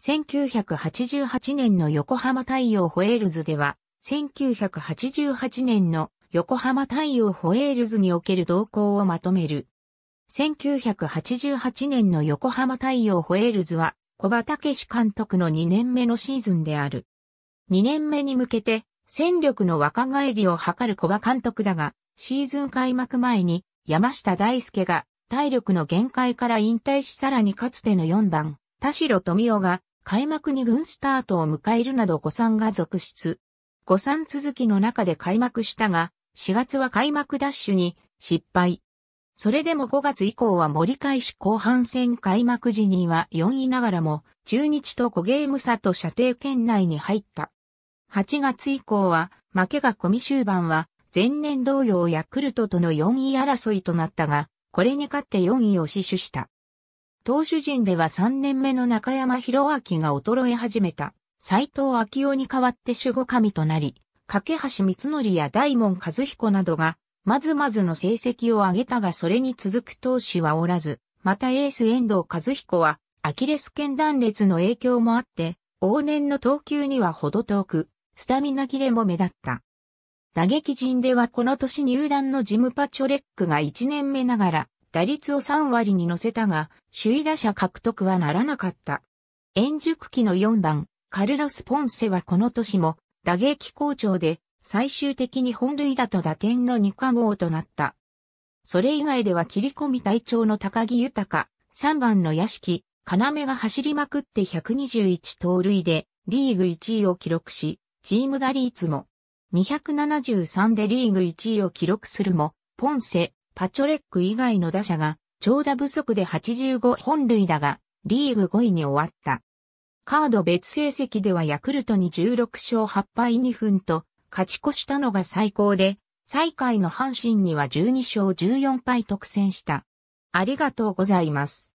1988年の横浜太陽ホエールズでは、1988年の横浜太陽ホエールズにおける動向をまとめる。1988年の横浜太陽ホエールズは、小葉武史監督の2年目のシーズンである。2年目に向けて、戦力の若返りを図る小葉監督だが、シーズン開幕前に山下大輔が体力の限界から引退しさらにかつての4番、田代富夫が開幕2軍スタートを迎えるなど誤算が続出。誤算続きの中で開幕したが、4月は開幕ダッシュに失敗。それでも5月以降は盛り返し後半戦開幕時には4位ながらも、中日と5ゲーム差と射程圏内に入った。8月以降は、負けが込み終盤は、前年同様ヤクルトとの4位争いとなったが、これに勝って4位を死守した。投手陣では3年目の中山博明が衰え始めた。斎藤昭夫に代わって守護神となり、架橋光則や大門和彦などが、まずまずの成績を上げたがそれに続く投手はおらず、またエース遠藤和彦は、アキレス腱断裂の影響もあって、往年の投球にはほど遠く、スタミナ切れも目立った。打撃陣ではこの年入団のジムパチョレックが1年目ながら、打率を3割に乗せたが、首位打者獲得はならなかった。円熟期の4番、カルロス・ポンセはこの年も、打撃好調で、最終的に本塁打と打点の2冠王となった。それ以外では切り込み隊長の高木豊、3番の屋敷、要が走りまくって121盗塁で、リーグ1位を記録し、チーム打率も、273でリーグ1位を記録するも、ポンセ、パチョレック以外の打者が長打不足で85本塁打がリーグ5位に終わった。カード別成績ではヤクルトに16勝8敗2分と勝ち越したのが最高で、最下位の阪神には12勝14敗特選した。ありがとうございます。